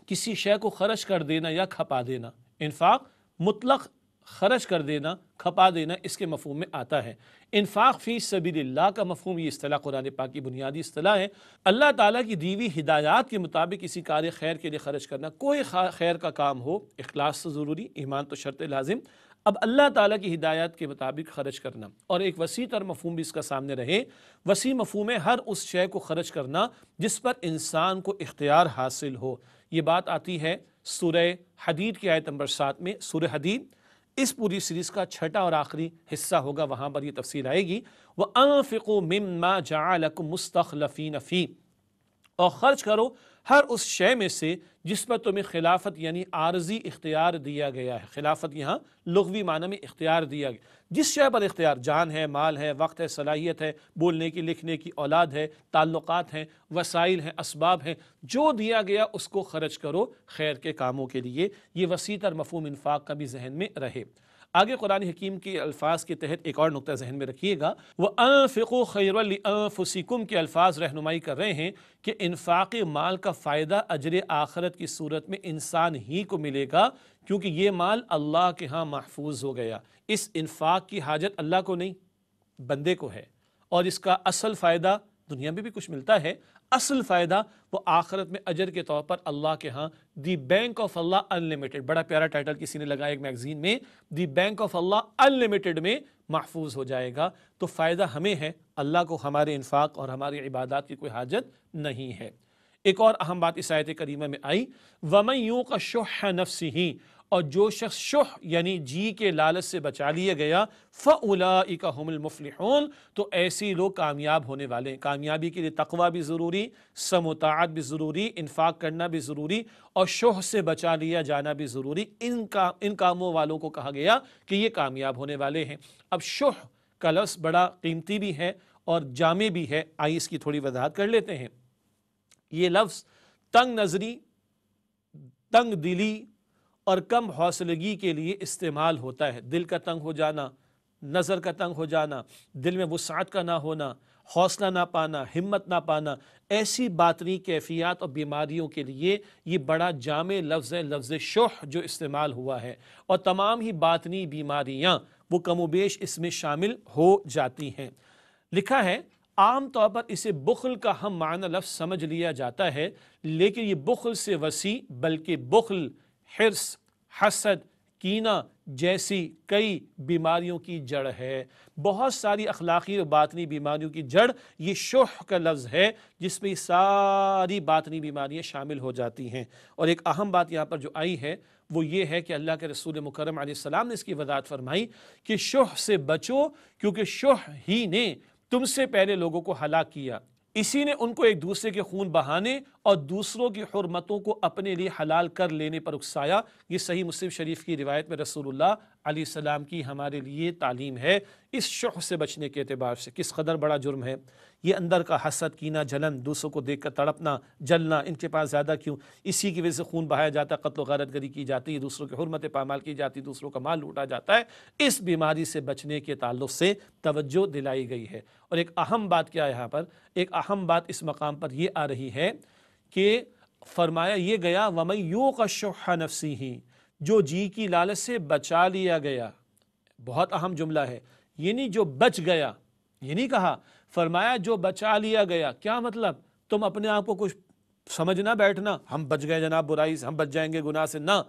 किसी शय को खर्च कर देना या खपा देना इनफाक मुतलक खर्च कर देना खपा देना इसके मफहम में आता है इनफाक फ़ी सबील्ला का मफहम ये असलाह कुरान पा की बुनियादी असलाह है अल्लाह ताली की दीवी हिदायत के मुताबिक किसी कार्य खैर के लिए खर्च करना कोई खैर का काम हो अखलास तो ज़रूरी ईमान तो शर्त लाजिम अब अल्लाह ताला की हिदायत के मुताबिक खर्च करना और एक वसी तर मफहम भी इसका सामने रहे वसी मफहम हर उस शय को खर्च करना जिस पर इंसान को इख्तियार हासिल हो ये बात आती है सुर हदीद की आयत नंबर सात में सुर हदीद इस पूरी सीरीज़ का छठा और आखिरी हिस्सा होगा वहां पर यह तफसील आएगी वह अफिको मम्मा जा मुस्तलफ़ी नफ़ी और ख़र्च करो हर उस शय में से जिस पर तुम्हें खिलाफत यानी आर्जी इख्तियार दिया गया है खिलाफत यहाँ लघवी माना में इख्तियार दिया गया जिस शय पर इख्तियार जान है माल है वक्त है सलाहियत है बोलने की लिखने की औलाद है ताल्लुक़ हैं वसाइल हैं इसबाब हैं जो दिया गया उसको खर्च करो खैर के कामों के लिए ये वसीतर मफहम इन्फाक का भी जहन में रहे आगे कुरान हकीम के अल्फाज के तहत एक और नुकता जहन में रखिएगा वह अनफ़ो खैरसिकुम के अल्फाज रहनुमाई कर रहे हैं कि इनफाक माल का फ़ायदा अजर आखरत की सूरत में इंसान ही को मिलेगा क्योंकि ये माल अल्लाह के यहाँ महफूज हो गया इस इनफाक की हाजत अल्लाह को नहीं बंदे को है और इसका असल फ़ायदा दुनिया में भी कुछ मिलता है असल फ़ायदा वो आखरत में अजर के तौर पर अल्लाह के यहाँ the bank of Allah unlimited बड़ा प्यारा टाइटल किसी ने लगाया एक मैगजीन में the bank of Allah unlimited में महफूज हो जाएगा तो फ़ायदा हमें है अल्लाह को हमारे इन्फाक और हमारी इबादत की कोई हाजत नहीं है एक और अहम बात इस आयत करीमा में आई वमयू का शोह नफसी ही और जो शख्स शुह यानी जी के लालच से बचा लिया गया फ़लाइका हमलमफलिहन तो ऐसे लोग कामयाब होने वाले हैं कामयाबी के लिए तकवा भी ज़रूरी समतात भी ज़रूरी इन्फाक करना भी ज़रूरी और शोह से बचा लिया जाना भी ज़रूरी इन का इन कामों वालों को कहा गया कि ये कामयाब होने वाले हैं अब शोह का लफ्स बड़ा कीमती भी है और जामे भी है आइए इसकी थोड़ी वजाहत कर लेते हैं ये लफ्ज़ तंग नज़री तंग दिली और कम हौसलगी के लिए इस्तेमाल होता है दिल का तंग हो जाना नज़र का तंग हो जाना दिल में वसात का ना होना हौसला ना पाना हिम्मत ना पाना ऐसी बातनी कैफियत और बीमारियों के लिए ये बड़ा जाम लफ्ज़ लफ्ज़ शोह जो इस्तेमाल हुआ है और तमाम ही बातनी बीमारियाँ वो कमोबेश इसमें शामिल हो जाती हैं लिखा है आम तौर पर इसे बुखल का हम माना लफ्ज़ समझ लिया जाता है लेकिन ये बुखल से वसी बल्कि बुखल हिरस हसद कीना जैसी कई बीमारियों की जड़ है बहुत सारी अखलाकी और बातनी बीमारियों की जड़ ये शोह का लफ्ज़ है जिसमें ये सारी बातनी बीमारियाँ शामिल हो जाती हैं और एक अहम बात यहाँ पर जो आई है वो ये है कि अल्लाह के रसूल मुकरम सलाम ने इसकी वजात फरमाई कि शोह से बचो क्योंकि शोह ही ने तुमसे पहले लोगों को हलाक किया इसी ने उनको एक दूसरे के खून बहाने और दूसरों की हरमतों को अपने लिए हलाल कर लेने पर उकसाया ये सही मुस्लिम शरीफ की रिवायत में रसूलुल्लाह सलाम की हमारे लिए तालीम है इस शोह से बचने के अतबार से किस कदर बड़ा जुर्म है ये अंदर का हसद कीना जलन दूसरों को देख कर तड़पना जलना इनके पास ज़्यादा क्यों इसी की वजह से खून बहाया जाता है कत्ल गारत गरी की जाती है दूसरों की हरमत पामाल की जाती है दूसरों का माल लूटा जाता है इस बीमारी से बचने के ताल्लुक से तवज्जो दिलाई गई है और एक अहम बात क्या है यहाँ पर एक अहम बात इस मकाम पर यह आ रही है कि फरमाया ये गया वमई यो का शोहा नफसी ही जो जी की लालच से बचा लिया गया बहुत अहम जुमला है यानी जो बच गया ये नहीं कहा फरमाया जो बचा लिया गया क्या मतलब तुम अपने आप को कुछ समझ ना बैठना हम बच गए जनाब बुराई से हम बच जाएंगे गुनाह से ना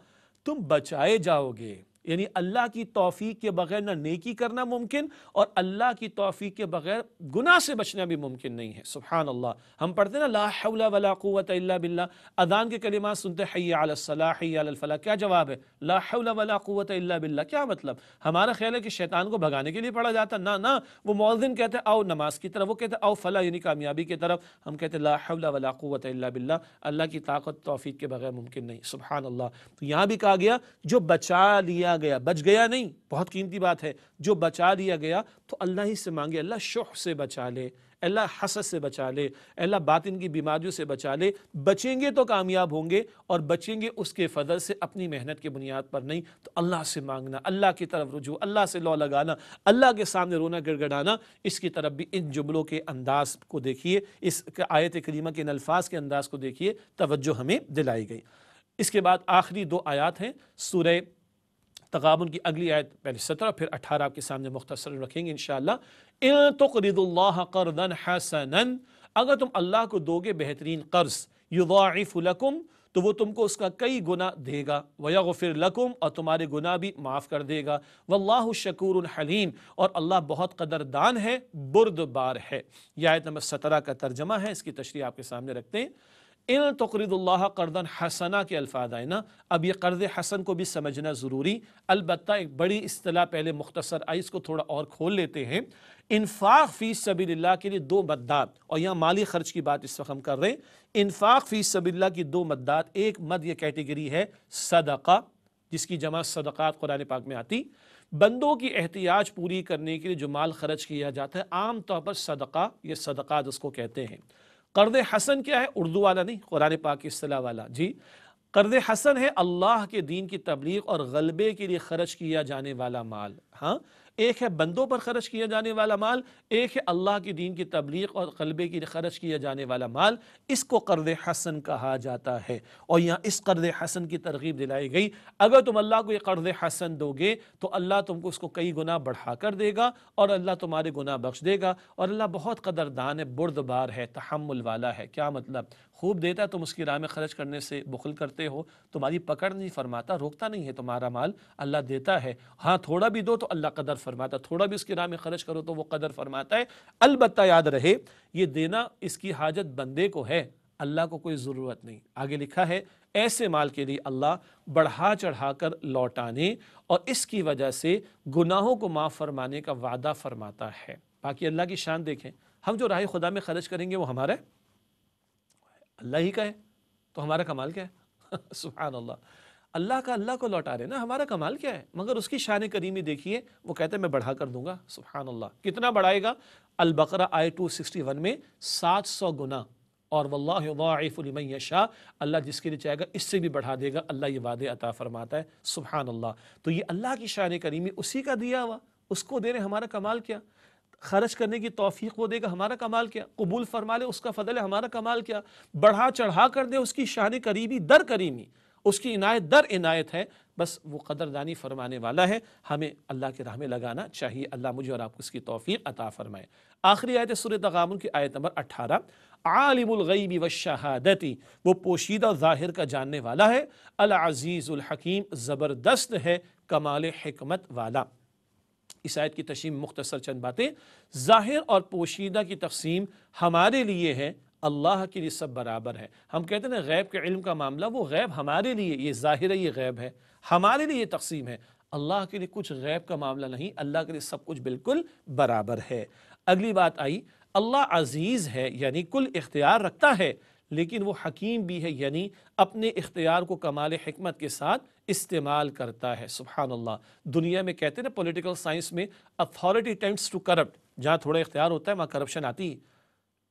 तुम बचाए जाओगे यानी अल्लाह की तोफ़ी के बगैर ना नेकी करना मुमकिन और अल्लाह की तोफ़ी के बगैर गुनाह से बचना भी मुमकिन नहीं है सुबहान अल्लाह हम पढ़ते ना ला वलावत बिल्ला अदान के कलिमा सुनते हैयालफला क्या जवाब है ला वलावत बिल्ला क्या मतलब हमारा ख्याल है कि शैतान को भगाने के लिए पढ़ा जाता ना ना वो मौजिन कहते आओ नमाज की तरफ वो कहते आओ फला यानी कामयाबी की तरफ हम कहते ला वलावत बिल्ला अल्लाह की ताकत तोफ़ी के बगैर मुमकिन नहीं सुबहान अल्लाह तो यहाँ भी कहा गया जो बचा लिया बचाया गया बच गया नहीं बहुत कीमती बात है जो बचा लिया गया तो अल्लाह ही से मांगे अल्लाह शोह से बचा ले अल्लाह हसद से बचा ले अल्लाह बातिन की बीमारियों से बचा ले बचेंगे तो कामयाब होंगे और बचेंगे उसके फजल से अपनी मेहनत के बुनियाद पर नहीं तो अल्लाह से मांगना अल्लाह की तरफ रुझू अल्लाह से लॉ लगाना अल्लाह के सामने रोना गिड़गड़ाना इसकी तरफ भी इन जुमलों के अंदाज को देखिए इस आयत करीमा के इन अल्फाज के अंदाज को देखिए तोज्जो हमें दिलाई गई इसके बाद आखिरी दो आयात हैं सूर्य तगाबन की अगली आयत पहले सत्रह फिर अठारह आपके सामने मुख्तर रखेंगे इन शरदन हसन अगर तुम अल्लाह को दोगे बेहतरीन कर्ज युवाफुलकुम तो वो तुमको उसका कई गुना देगा वया गफिर लकुम और तुम्हारे गुना भी माफ़ कर देगा वल्लाह शकूर हलीम और अल्लाह बहुत कदरदान है बुरदबार है यह आयत नंबर सत्रह का तर्जमा है इसकी तशरी आपके सामने रखते हैं इन तकरीदुल्लाह करदन हसना के अल्फाज आए ना अब ये कर्ज हसन को भी समझना ज़रूरी अलबत् एक बड़ी असलाह पहले मुख्तसर आई इसको थोड़ा और खोल लेते हैं इनफाक फ़ीस सबील्ला के लिए दो मद्दात और यहाँ माली खर्च की बात इस वक्त हम कर रहे हैं इनफाक फ़ीस सबील्ला की दो मद्दात एक मद ये कैटेगरी है सदका जिसकी जमा सदक़ात कुरान पाक में आती बंदों की एहतियाज पूरी करने के लिए जो माल खर्च किया जाता है आम तौर पर सदका या सदक़ात उसको कहते हैं कर्द हसन क्या है उर्दू वाला नहीं कुरान पाक असला वाला जी कर्द हसन है अल्लाह के दीन की तबलीग और गलबे के लिए खर्च किया जाने वाला माल हाँ एक है बंदों पर खर्च किया जाने वाला माल एक है अल्लाह के दीन की तबलीग और कलबे की खर्च किया जाने वाला माल इसको कर्ज हसन कहा जाता है और यहाँ इस कर्ज हसन की तरगीब दिलाई गई अगर तुम अल्लाह को ये कर्ज हसन दोगे तो अल्लाह तुमको उसको कई गुना बढ़ा कर देगा और अल्लाह तुम्हारे गुना बख्श देगा और अल्लाह बहुत कदरदान है बुरदबार है तहमुल वाला है क्या मतलब खूब देता है तुम उसकी राह में खर्च करने से बुखल करते हो तुम्हारी पकड़ नहीं फरमाता रोकता नहीं है तुम्हारा माल अल्लाह देता है हाँ थोड़ा भी दो तो अल्लाह कदर फरमाता थोड़ा भी उसके राह में खर्च करो तो वो कदर फरमाता है अलबत् याद रहे ये देना इसकी हाजत बंदे को है अल्लाह को कोई ज़रूरत नहीं आगे लिखा है ऐसे माल के लिए अल्लाह बढ़ा चढ़ा कर लौटाने और इसकी वजह से गुनाहों को माफ़ फरमाने का वादा फरमाता है बाकी अल्लाह की शान देखें हम जो राय खुदा में खर्च करेंगे वो हमारा अल्लाह ही का है तो हमारा कमाल क्या है सुबहान अल्लाह अल्लाह का अल्लाह को लौटा रहे ना हमारा कमाल क्या है मगर उसकी शान करीमी देखिए वो कहते हैं मैं बढ़ा कर दूंगा सुबहान अल्लाह कितना बढ़ाएगा अलबकरा आई टू सिक्सटी वन में सात सौ गुना और वल्लाफ़ुलमय शाह अल्लाह जिसके लिए चाहेगा इससे भी बढ़ा देगा अल्लाह ये वादे अता फरमाता है सुबहान अल्लाह तो ये अल्लाह की शान करीमी उसी का दिया हुआ उसको दे रहे हमारा कमाल क्या खर्च करने की तोफ़ी वो देगा हमारा कमाल क्या कबूल फरमा ले उसका फजल है हमारा कमाल क्या बढ़ा चढ़ा कर दे उसकी शान करीबी दर करीमी उसकी इनायत दर इनायत है बस वो कदरदानी फरमाने वाला है हमें अल्लाह के राह में लगाना चाहिए अल्लाह मुझे और आपको इसकी तोफ़ी अता फरमाए आखिरी आयत सुर तगामुल की आयत नंबर अठारह आलिमगैबी व शहादती वो पोशीदा ज़ाहिर का जानने वाला है अलाज़ीज़ुलहकीम ज़बरदस्त है कमाल हमत वाला इस आयत की तशीम मुख्तसर चंद बातें ज़ाहिर और पोशीदा की तकसीम हमारे लिए है अल्लाह के लिए सब बराबर है हम कहते हैं ना गैब के इल्म का मामला वो गैब हमारे लिए ये ज़ाहिर है ये गैब है हमारे लिए ये तकसीम है अल्लाह के लिए कुछ गैब का मामला नहीं अल्लाह के लिए सब कुछ बिल्कुल बराबर है अगली बात आई अल्लाह अजीज़ है यानी कुल इख्तियार रखता है लेकिन वो हकीम भी है यानी अपने इख्तियार को कमाल हमत के साथ इस्तेमाल करता है सुबहान अल्लाह दुनिया में कहते हैं ना पॉलिटिकल साइंस में अथॉरिटी टेंट्स टू करप्ट जहाँ थोड़ा इख्तियार होता है वहाँ करप्शन आती है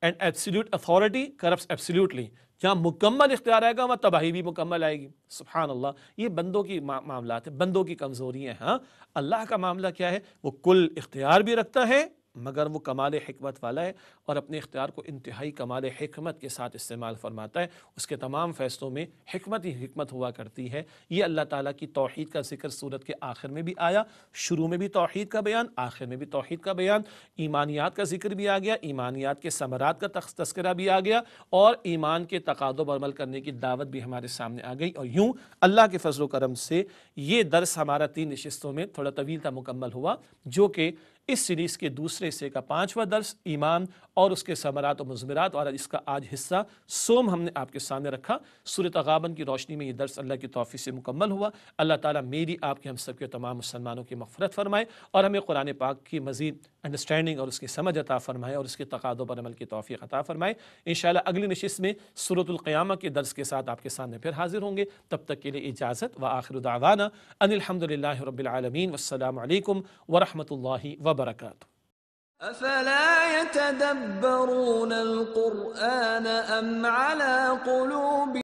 and absolute authority corrupt absolutely जहाँ मुकम्मल इख्तियार आएगा वहाँ तबाही भी मुकम्मल आएगी सुबहान अल्लाह ये बंदों की मा, मामला है बंदों की कमज़ोरियाँ हैं हाँ अल्लाह का मामला क्या है वो कुल इख्तियार भी रखता है मगर वो कमाल हमत वाला है और अपने इख्तियार को इंतहाई कमाल हमत के साथ इस्तेमाल फरमाता है उसके तमाम फ़ैसलों में हमत ही हमत हुआ करती है ये अल्लाह ताला की तोहद का जिक्र सूरत के आखिर में भी आया शुरू में भी तोहद का बयान आखिर में भी तोहद का बयान ईमानियात का जिक्र भी आ गया ईमानियात के समरात का तस्करा भी आ गया और ईमान के तकादों पर अमल करने की दावत भी हमारे सामने आ गई और यूँ अल्लाह के फजल करम से ये दर्स हमारा तीन नशस्तों में थोड़ा तवील था मुकम्मल हुआ जो कि इस सीरीज के दूसरे हिस्से का पांचवा दर्स ईमान और उसके समरात और मजमरात और इसका आज हिस्सा सोम हमने आपके सामने रखा सूरत अगाबन की रोशनी में ये दर्स अल्लाह की तोफ़ी से मुकम्मल हुआ अल्लाह ताला मेरी आपके हम सबके तमाम मुसलमानों की मफरत फरमाए और हमें कुरान पाक की मजीद अंडरस्टैंडिंग और उसकी समझ अता फरमाए और उसके तकादों पर अमल की तोफ़ी अता फरमाए इन अगली नशिस में सूरतलक़्यामा के दर्ज के साथ आपके सामने फिर हाजिर होंगे तब तक के लिए इजाज़त व आखिर दावाना अनिलहमदिल्ला रबालमीन वरहमल वब وبركاته أفلا يتدبرون القرآن أم على قلوب